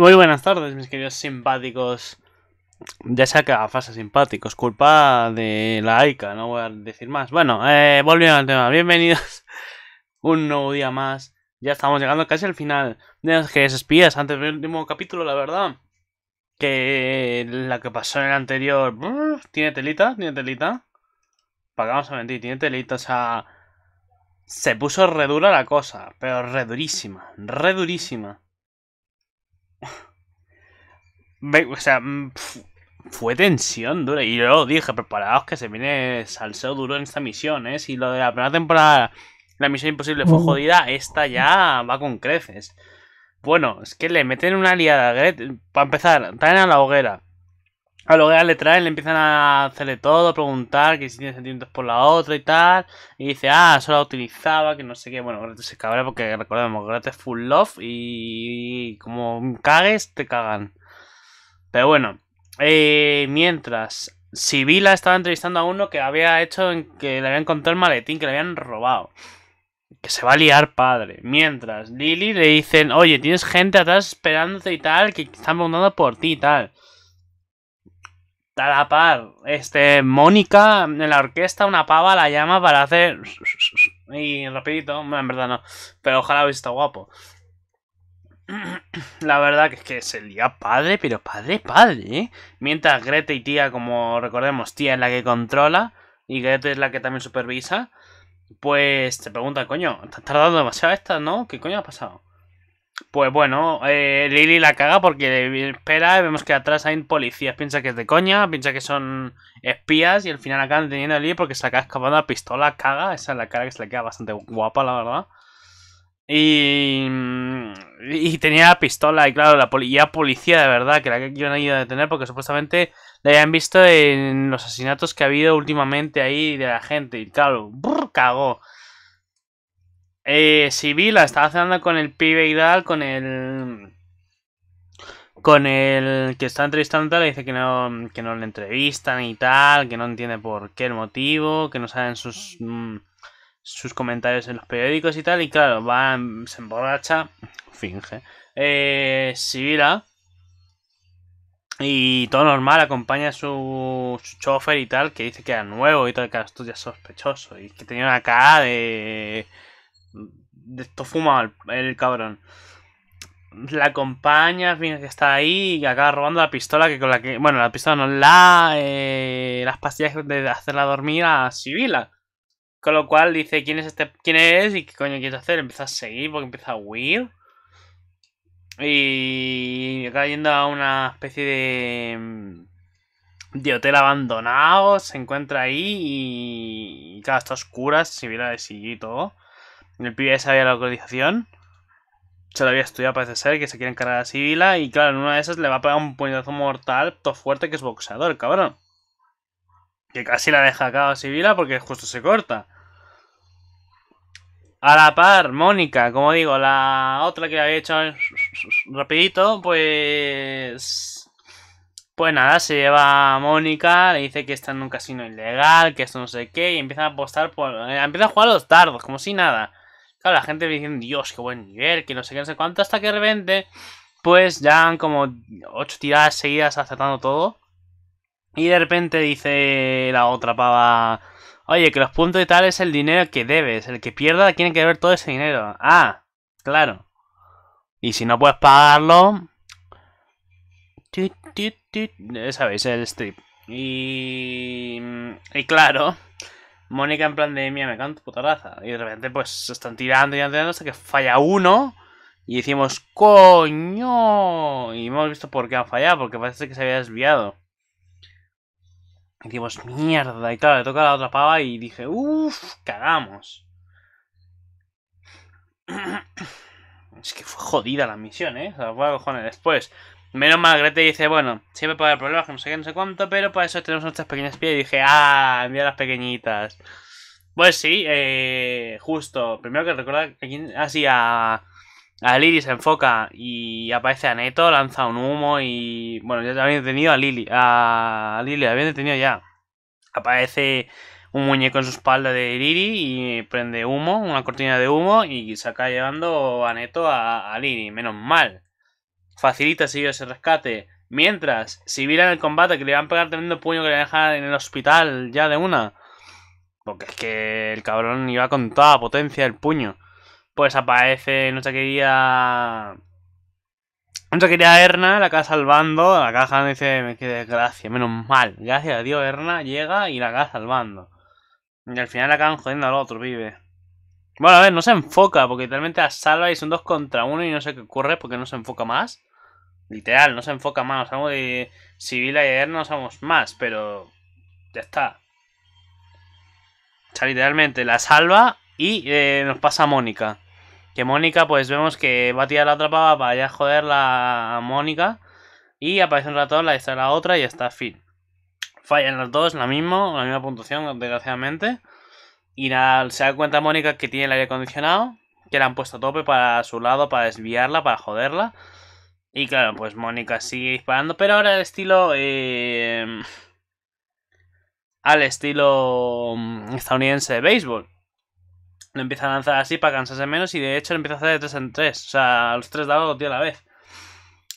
Muy buenas tardes, mis queridos simpáticos. Ya sea que fase simpáticos, culpa de la AICA, no voy a decir más. Bueno, eh, volviendo al tema, bienvenidos. Un nuevo día más. Ya estamos llegando casi al final de los que espías, antes del último capítulo, la verdad. Que la que pasó en el anterior. Tiene telita, tiene telita. Pagamos pues a mentir, tiene telita, o sea. Se puso redura la cosa, pero redurísima, redurísima o sea, mm, fue tensión dura. Y yo dije, preparaos que se viene salseo duro en esta misión, ¿eh? Si lo de la primera temporada, la misión imposible fue jodida, esta ya va con creces. Bueno, es que le meten una liada. Para empezar, traen a la hoguera. A lo que le traen, le empiezan a hacerle todo, a preguntar que si tiene sentimientos por la otra y tal. Y dice, ah, solo la utilizaba, que no sé qué. Bueno, Gratis se cabrea porque recordemos, Gratis full love y como cagues, te cagan. Pero bueno, eh, mientras Sibila estaba entrevistando a uno que había hecho, en que le habían contado el maletín, que le habían robado. Que se va a liar padre. Mientras Lily le dicen, oye, tienes gente atrás esperándote y tal, que están preguntando por ti y tal a par. Este, Mónica en la orquesta, una pava la llama para hacer. Y rapidito, en verdad no. Pero ojalá hubiese estado guapo. La verdad que es que el padre, pero padre, padre. ¿eh? Mientras Greta y tía, como recordemos, tía es la que controla y Greta es la que también supervisa, pues te pregunta, coño, estás tardando demasiado esta, ¿no? ¿Qué coño ha pasado? Pues bueno, eh, la caga porque espera, vemos que atrás hay policías, piensa que es de coña, piensa que son espías y al final acaban deteniendo a Lili porque se acaba escapando la pistola, caga, esa es la cara que se le queda bastante guapa, la verdad. Y, tenía pistola y claro, la policía, policía de verdad, que la que yo no he ido a detener porque supuestamente la habían visto en los asesinatos que ha habido últimamente ahí de la gente y claro, brr, cagó. Eh, Sibila estaba cenando con el pibe tal, con el. Con el que está entrevistando, le dice que no, que no le entrevistan y tal, que no entiende por qué el motivo, que no saben sus, mm, sus comentarios en los periódicos y tal. Y claro, va, se emborracha, finge. Eh, Sibila, y todo normal, acompaña a su, su, chofer y tal, que dice que era nuevo y tal, que esto ya sospechoso. Y que tenía una cara de de Esto fuma el cabrón. La acompaña, que está ahí y acaba robando la pistola que con la que. Bueno, la pistola no la. Eh, las pastillas de hacerla dormir a Sibila. Con lo cual dice quién es este. quién es y qué coño quieres hacer. Empieza a seguir porque empieza a huir. Y acaba yendo a una especie de. Mm, de hotel abandonado. Se encuentra ahí y. y está oscura oscuras, Sibila de sigui y todo. El pibe había la localización. Se lo había estudiado, parece ser, que se quiere encargar a Sibila. Y claro, en una de esas le va a pegar un puñetazo mortal, todo fuerte, que es boxeador, cabrón. Que casi la deja acá a Sibila porque justo se corta. A la par, Mónica, como digo, la otra que había hecho rapidito, pues... Pues nada, se lleva a Mónica, le dice que está en un casino ilegal, que esto no sé qué, y empieza a apostar por... Eh, empieza a jugar los dardos, como si nada. Claro, la gente me dice, Dios, qué buen nivel, que no sé qué, no sé cuánto, hasta que de repente, pues ya han como ocho tiradas seguidas acertando todo. Y de repente dice la otra pava, oye, que los puntos y tal es el dinero que debes, el que pierda tiene que ver todo ese dinero. Ah, claro. Y si no puedes pagarlo... sabéis, el strip. Y... Y claro, Mónica en plan de, mía, me canto puta raza. Y de repente, pues, se están tirando y tirando hasta que falla uno. Y decimos, coño. Y hemos visto por qué han fallado, porque parece que se había desviado. Y decimos, mierda. Y claro, le toca a la otra pava y dije, uff, cagamos. Es que fue jodida la misión, ¿eh? O sea, fue a cojones después. Menos mal, Grete dice, bueno, siempre puede haber problemas, que no sé qué, no sé cuánto, pero para eso tenemos nuestras pequeñas piedras. Y dije, ah, envía las pequeñitas. Pues sí, eh, justo. Primero que recordar, así a, a Lily se enfoca y aparece a Neto, lanza un humo y... Bueno, ya habían detenido a Lili, a, Lili, la habían detenido ya. Aparece un muñeco en su espalda de Lili y prende humo, una cortina de humo y saca llevando a Neto a, a menos mal facilita seguir ese rescate. Mientras, si en el combate que le van a pegar teniendo puño que le dejar en el hospital ya de una. Porque es que el cabrón iba con toda potencia el puño. Pues aparece no querida. Nuestra querida Erna, la acaba salvando. La caja dice: Qué desgracia, menos mal. Gracias a Dios, Erna llega y la acaba salvando. Y al final la acaban jodiendo al otro, vive. Bueno, a ver, no se enfoca, porque literalmente la salva y son dos contra uno y no sé qué ocurre porque no se enfoca más. Literal, no se enfoca más. Nos vamos de Sibila y ayer no somos más, pero ya está. O sea, literalmente la salva y eh, nos pasa a Mónica. Que Mónica, pues vemos que va a tirar la otra pava para ya joder la Mónica. Y aparece un ratón, la distrae la otra y ya está, fin. Fallan los dos, la mismo, la misma puntuación, desgraciadamente. Y nada, se da cuenta Mónica que tiene el aire acondicionado, que la han puesto a tope para su lado, para desviarla, para joderla. Y claro, pues Mónica sigue disparando, pero ahora al estilo... Eh, al estilo mm, estadounidense de béisbol. Lo empieza a lanzar así para cansarse menos y de hecho lo empieza a hacer de tres en tres O sea, los tres dados lo tío, a la vez.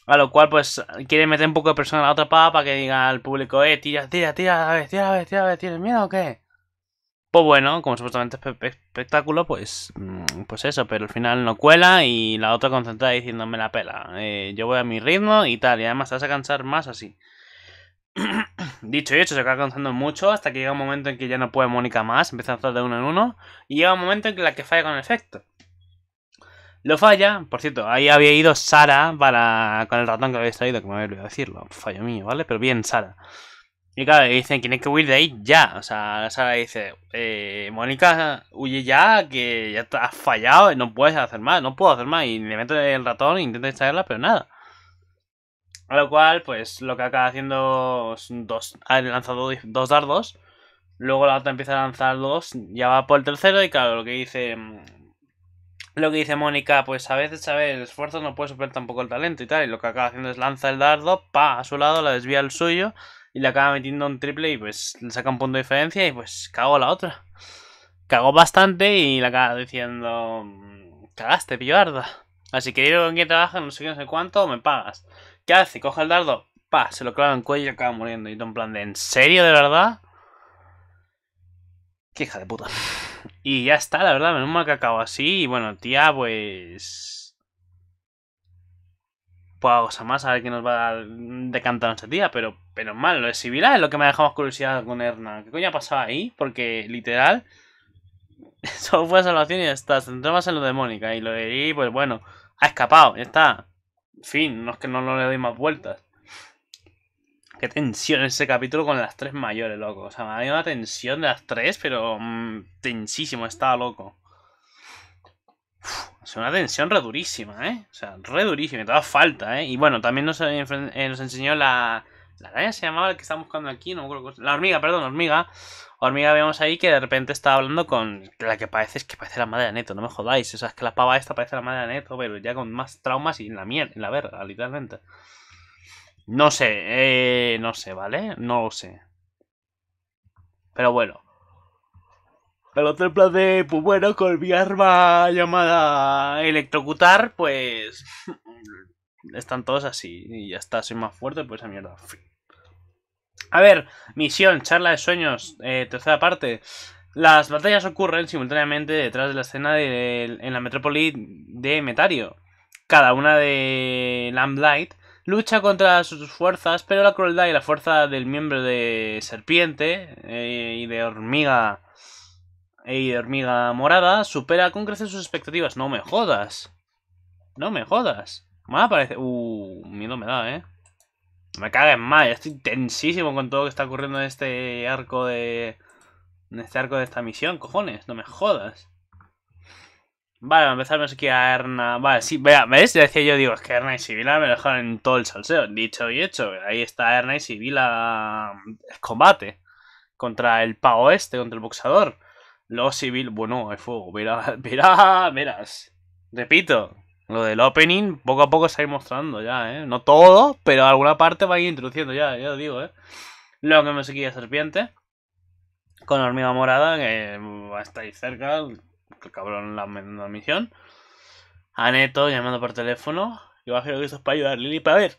A lo cual, pues, quiere meter un poco de presión a la otra pava para que diga al público, eh, tira, tira, tira a la vez, tira a la tira a ¿tienes miedo o qué? Pues bueno, como supuestamente espectáculo, pues, mm, pues eso, pero al final no cuela y la otra concentrada diciéndome la pela. Eh, yo voy a mi ritmo y tal, y además te vas a cansar más así. Dicho y hecho, se acaba cansando mucho hasta que llega un momento en que ya no puede Mónica más, empieza a hacer de uno en uno, y llega un momento en que la que falla con el efecto. Lo falla, por cierto, ahí había ido Sara para con el ratón que había traído, que me había olvidado decirlo, fallo mío, ¿vale? Pero bien, Sara. Y claro, dicen, tienes que huir de ahí ya. O sea, la sala dice, eh, Mónica, huye ya, que ya has fallado, y no puedes hacer más, no puedo hacer más. Y le meto el ratón e intento extraerla, pero nada. A lo cual, pues lo que acaba haciendo Es dos, ha lanzado dos dardos. Luego la otra empieza a lanzar dos, ya va por el tercero y claro, lo que dice... Mm, lo que dice Mónica, pues a veces, ¿sabes? El esfuerzo no puede superar tampoco el talento y tal. Y lo que acaba haciendo es lanza el dardo, pa, a su lado, la desvía el suyo y le acaba metiendo un triple y pues le saca un punto de diferencia y pues cagó la otra. Cagó bastante y le acaba diciendo, mm, cagaste, pillarda. Así que yo con quien trabaja, no sé qué, no sé cuánto, me pagas. ¿Qué hace? Coge el dardo, pa, se lo clava en el cuello y acaba muriendo. Y todo en plan de, ¿en serio, de verdad? Qué hija de puta. Y ya está, la verdad, menos mal que acabo así. Y bueno, tía, pues poca cosas más, a ver qué nos va a decantar ese día, pero, pero mal, lo de Sibila es lo que me ha dejado más curiosidad con Erna. ¿Qué coño ha pasado ahí? Porque literal, eso fue salvación y ya está. Se más en lo de Mónica y lo de ahí, pues bueno, ha escapado, ya está. Fin, no es que no, le doy más vueltas. Qué tensión ese capítulo con las tres mayores, loco. O sea, me una tensión de las tres, pero mm, tensísimo, estaba loco es una tensión redurísima, ¿eh? O sea, redurísima, te toda falta, ¿eh? Y bueno, también eh, eh, nos, enseñó la... La araña se llamaba el que estamos buscando aquí, no me acuerdo. La hormiga, perdón, hormiga. Hormiga vemos ahí que de repente está hablando con la que parece, es que parece la madre de Neto, no me jodáis. O sea, es que la pava esta parece la madre de Neto, pero ya con más traumas y en la mierda, en la verga, literalmente. No sé, eh, no sé, ¿vale? No sé. Pero bueno el otro plan de, pues bueno, con mi arma llamada electrocutar, pues están todos así y ya está, soy más fuerte, pues esa mierda. A ver, misión, charla de sueños, eh, tercera parte. Las batallas ocurren simultáneamente detrás de la escena en la metrópoli de Metario. Cada una de Lamblight lucha contra sus fuerzas, pero la crueldad y la fuerza del miembro de Serpiente eh, y de Hormiga Ey, Hormiga Morada supera con creces sus expectativas. No me jodas. No me jodas. Me parece Uh, miedo me da, ¿eh? Me cagas mal. Estoy tensísimo con todo lo que está ocurriendo en este arco de... En este arco de esta misión, cojones. No me jodas. Vale, empezamos aquí a Erna. Vale, sí, vea, ¿ves? Ya decía yo, digo, es que Erna y Sibila me dejaron en todo el salseo. Dicho y hecho, ahí está Erna y Sibila. Mm, el combate contra el pavo este, contra el boxador. Lo Civil, bueno, hay fuego, mira mira verás. Repito, lo del opening poco a poco se va a ir mostrando ya, ¿eh? No todo, pero alguna parte va a ir introduciendo ya, ya lo digo, ¿eh? Luego que me seguía serpiente. Con hormiga morada, que va a estar cerca. El cabrón la misión. A Neto llamando por teléfono. Yo creo que eso es para ayudar a para ver.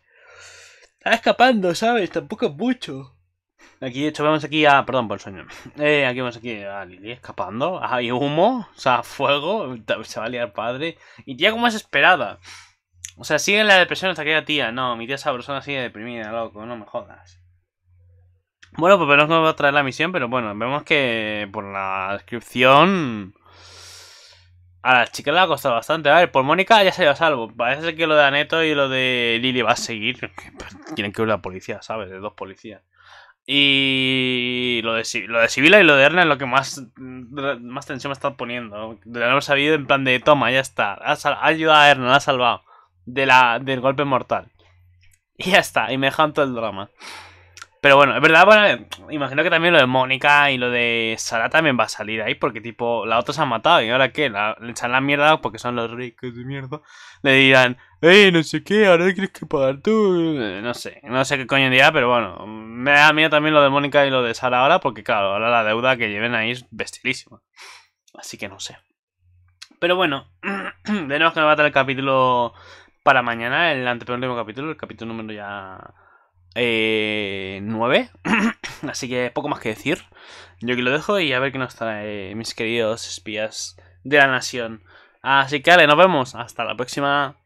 Está escapando, ¿sabes? Tampoco es mucho. Aquí, de hecho, vemos aquí a... Perdón por el sueño. Eh, aquí vemos aquí a Lili escapando. Hay humo, o sea, fuego. Se va a liar padre. Y tía como es esperada. O sea, sigue en la depresión hasta aquella tía. No, mi tía esa persona sigue deprimida, loco. No me jodas. Bueno, pues no nos va a traer la misión, pero bueno, vemos que por la descripción... A la chica le ha costado bastante. A ver, por pues Mónica ya se a salvo. Parece que lo de Aneto y lo de Lili va a seguir. Tienen que ir la policía, ¿sabes? De dos policías. Y lo de, lo Sibila y lo de Erna es lo que más, más tensión me está poniendo. De lo haber sabido en plan de toma, ya está. Ha, ayudado a Erna, la ha salvado. De la, del golpe mortal. Y ya está, y me janto el drama. Pero bueno, es verdad, bueno, imagino que también lo de Mónica y lo de Sara también va a salir ahí, porque tipo, la otra se han matado y ahora qué, le echan la mierda porque son los ricos de mierda. Le dirán, eh, no sé qué, ahora tienes que pagar tú. Eh, no sé, no sé qué coño dirá, pero bueno, me da miedo también lo de Mónica y lo de Sara ahora, porque claro, ahora la deuda que lleven ahí es vestidísima. Así que no sé. Pero bueno, tenemos que matar el capítulo para mañana, el antepenúltimo capítulo, el capítulo número ya eh, 9. Así que poco más que decir. Yo aquí lo dejo y a ver qué nos trae mis queridos espías de la nación. Así que, vale, nos vemos. Hasta la próxima.